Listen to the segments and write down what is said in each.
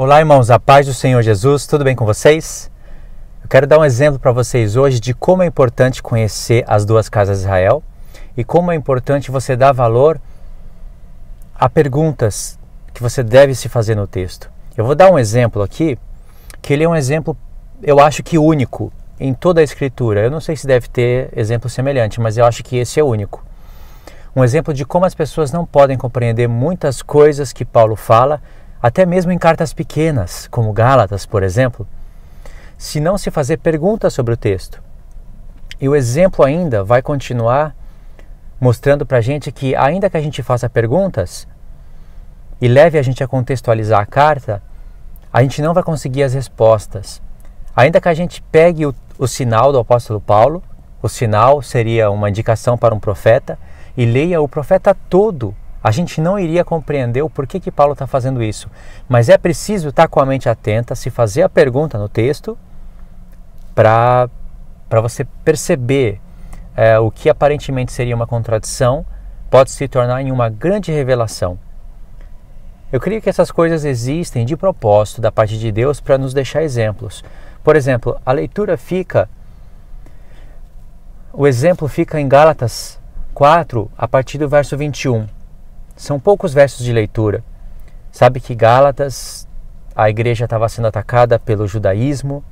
Olá, irmãos, a paz do Senhor Jesus, tudo bem com vocês? Eu quero dar um exemplo para vocês hoje de como é importante conhecer as duas casas de Israel e como é importante você dar valor a perguntas que você deve se fazer no texto. Eu vou dar um exemplo aqui, que ele é um exemplo, eu acho que único em toda a escritura. Eu não sei se deve ter exemplo semelhante, mas eu acho que esse é único. Um exemplo de como as pessoas não podem compreender muitas coisas que Paulo fala até mesmo em cartas pequenas, como Gálatas, por exemplo, se não se fazer perguntas sobre o texto. E o exemplo ainda vai continuar mostrando para a gente que, ainda que a gente faça perguntas e leve a gente a contextualizar a carta, a gente não vai conseguir as respostas. Ainda que a gente pegue o, o sinal do apóstolo Paulo, o sinal seria uma indicação para um profeta, e leia o profeta todo a gente não iria compreender o porquê que Paulo está fazendo isso. Mas é preciso estar tá com a mente atenta, se fazer a pergunta no texto, para você perceber é, o que aparentemente seria uma contradição, pode se tornar em uma grande revelação. Eu creio que essas coisas existem de propósito da parte de Deus para nos deixar exemplos. Por exemplo, a leitura fica, o exemplo fica em Gálatas 4, a partir do verso 21. São poucos versos de leitura. Sabe que Gálatas, a igreja estava sendo atacada pelo judaísmo,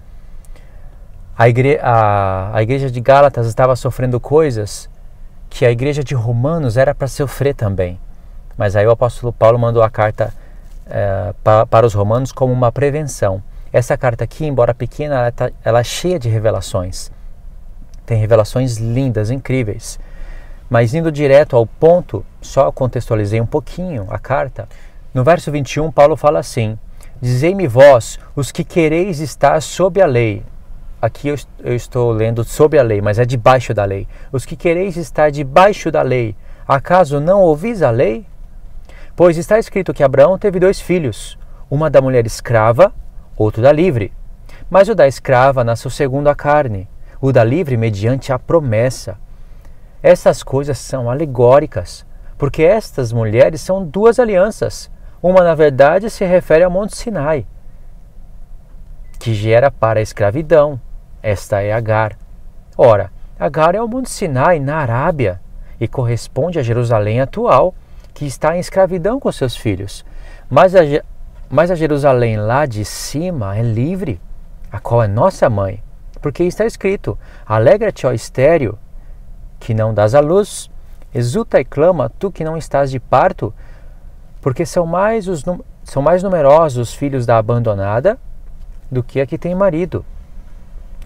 a, igre a, a igreja de Gálatas estava sofrendo coisas que a igreja de Romanos era para sofrer também. Mas aí o apóstolo Paulo mandou a carta eh, pa, para os romanos como uma prevenção. Essa carta aqui, embora pequena, ela, tá, ela é cheia de revelações. Tem revelações lindas, incríveis. Mas indo direto ao ponto, só contextualizei um pouquinho a carta. No verso 21, Paulo fala assim: Dizei-me vós, os que quereis estar sob a lei. Aqui eu, eu estou lendo sob a lei, mas é debaixo da lei. Os que quereis estar debaixo da lei, acaso não ouvis a lei? Pois está escrito que Abraão teve dois filhos, uma da mulher escrava, outro da livre. Mas o da escrava nasceu segundo a carne, o da livre mediante a promessa. Essas coisas são alegóricas, porque estas mulheres são duas alianças. Uma, na verdade, se refere ao Monte Sinai, que gera para a escravidão. Esta é Agar. Ora, Agar é o Monte Sinai, na Arábia, e corresponde a Jerusalém atual, que está em escravidão com seus filhos. Mas a, mas a Jerusalém lá de cima é livre, a qual é nossa mãe, porque está escrito: Alegra-te, ó estéreo, que não dás à luz, exulta e clama, tu que não estás de parto, porque são mais, os, são mais numerosos os filhos da abandonada do que a que tem marido.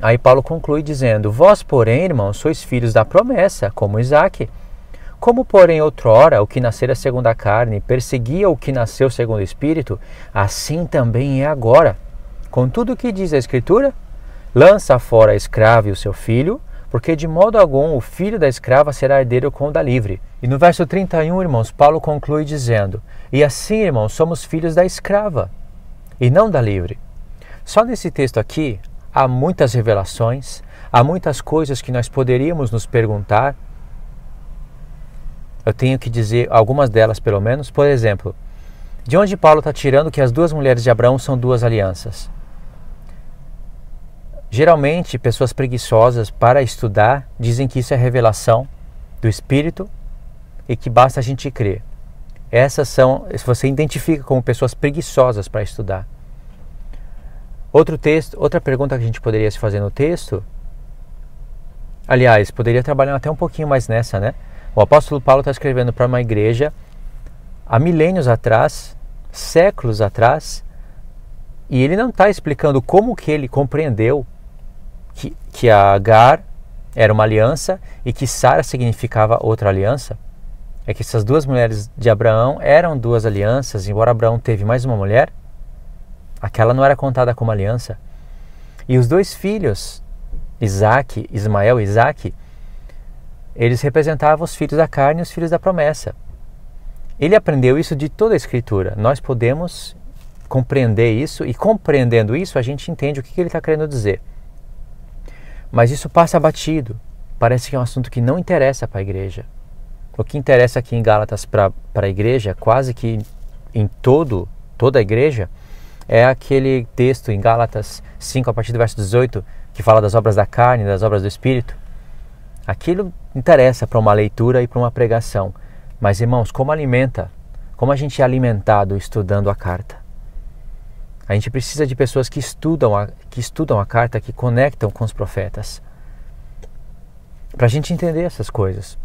Aí Paulo conclui dizendo: Vós, porém, irmãos, sois filhos da promessa, como Isaac. Como, porém, outrora o que nascera segundo a carne perseguia o que nasceu segundo o espírito, assim também é agora. Contudo, o que diz a Escritura? Lança fora a escrava e o seu filho, porque de modo algum o filho da escrava será herdeiro com o da livre. E no verso 31, irmãos, Paulo conclui dizendo: E assim, irmãos, somos filhos da escrava e não da livre. Só nesse texto aqui há muitas revelações, há muitas coisas que nós poderíamos nos perguntar. Eu tenho que dizer algumas delas, pelo menos. Por exemplo, de onde Paulo está tirando que as duas mulheres de Abraão são duas alianças? Geralmente, pessoas preguiçosas para estudar dizem que isso é revelação do Espírito e que basta a gente crer. Essas são, se você identifica como pessoas preguiçosas para estudar. Outro texto, outra pergunta que a gente poderia se fazer no texto, aliás, poderia trabalhar até um pouquinho mais nessa, né? O apóstolo Paulo está escrevendo para uma igreja há milênios atrás, séculos atrás, e ele não está explicando como que ele compreendeu que, que Agar era uma aliança e que Sara significava outra aliança? É que essas duas mulheres de Abraão eram duas alianças, embora Abraão teve mais uma mulher, aquela não era contada como aliança. E os dois filhos, Isaac, Ismael e Isaac, eles representavam os filhos da carne e os filhos da promessa. Ele aprendeu isso de toda a Escritura. Nós podemos compreender isso e compreendendo isso a gente entende o que ele está querendo dizer. Mas isso passa batido. Parece que é um assunto que não interessa para a igreja. O que interessa aqui em Gálatas para a igreja, quase que em todo toda a igreja, é aquele texto em Gálatas 5, a partir do verso 18, que fala das obras da carne, das obras do espírito. Aquilo interessa para uma leitura e para uma pregação. Mas, irmãos, como alimenta? Como a gente é alimentado estudando a carta? A gente precisa de pessoas que estudam a, que estudam a carta, que conectam com os profetas. Para a gente entender essas coisas.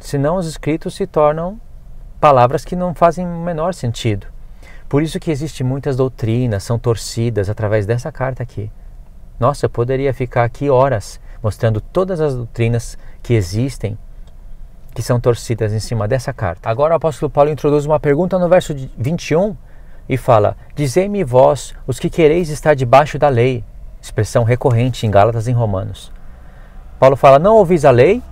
Senão os escritos se tornam palavras que não fazem o menor sentido. Por isso que existe muitas doutrinas, são torcidas através dessa carta aqui. Nossa, eu poderia ficar aqui horas mostrando todas as doutrinas que existem que são torcidas em cima dessa carta. Agora o apóstolo Paulo introduz uma pergunta no verso 21 e fala: Dizei-me vós, os que quereis estar debaixo da lei. Expressão recorrente em Gálatas e em Romanos. Paulo fala: Não ouvis a lei?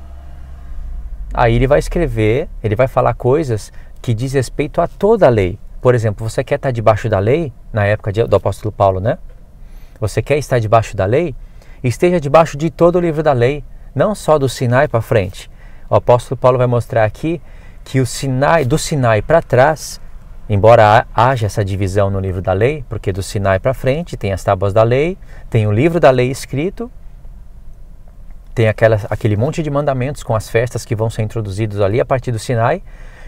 Aí ele vai escrever, ele vai falar coisas que diz respeito a toda a lei. Por exemplo, você quer estar debaixo da lei, na época do apóstolo Paulo, né? Você quer estar debaixo da lei? Esteja debaixo de todo o livro da lei, não só do Sinai para frente. O apóstolo Paulo vai mostrar aqui que o Sinai, do Sinai para trás, Embora haja essa divisão no livro da lei, porque do Sinai para frente tem as tábuas da lei, tem o livro da lei escrito, tem aquela, aquele monte de mandamentos com as festas que vão ser introduzidos ali a partir do Sinai.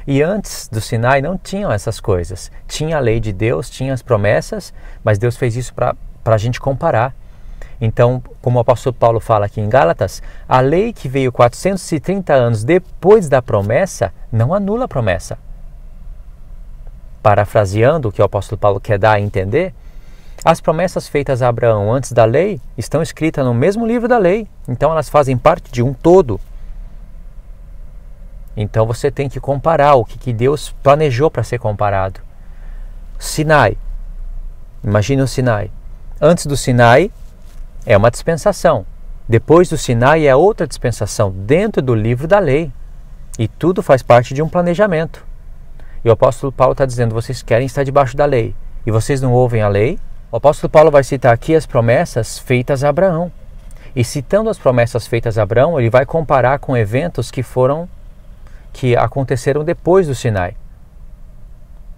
E antes do Sinai não tinham essas coisas. Tinha a lei de Deus, tinha as promessas, mas Deus fez isso para a gente comparar. Então, como o apóstolo Paulo fala aqui em Gálatas, a lei que veio 430 anos depois da promessa não anula a promessa parafraseando o que o apóstolo Paulo quer dar a entender, as promessas feitas a Abraão antes da lei estão escritas no mesmo livro da lei, então elas fazem parte de um todo. Então você tem que comparar o que Deus planejou para ser comparado. Sinai. Imagina o Sinai. Antes do Sinai é uma dispensação. Depois do Sinai é outra dispensação dentro do livro da lei. E tudo faz parte de um planejamento. E o apóstolo Paulo está dizendo: vocês querem estar debaixo da lei e vocês não ouvem a lei. O apóstolo Paulo vai citar aqui as promessas feitas a Abraão. E citando as promessas feitas a Abraão, ele vai comparar com eventos que foram que aconteceram depois do Sinai.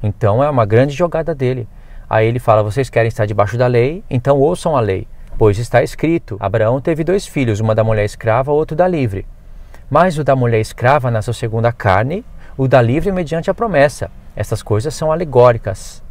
Então é uma grande jogada dele. Aí ele fala: "Vocês querem estar debaixo da lei? Então ouçam a lei, pois está escrito: Abraão teve dois filhos, uma da mulher escrava, outro da livre. Mas o da mulher escrava nasceu segundo a carne, o da livre mediante a promessa. Estas coisas são alegóricas.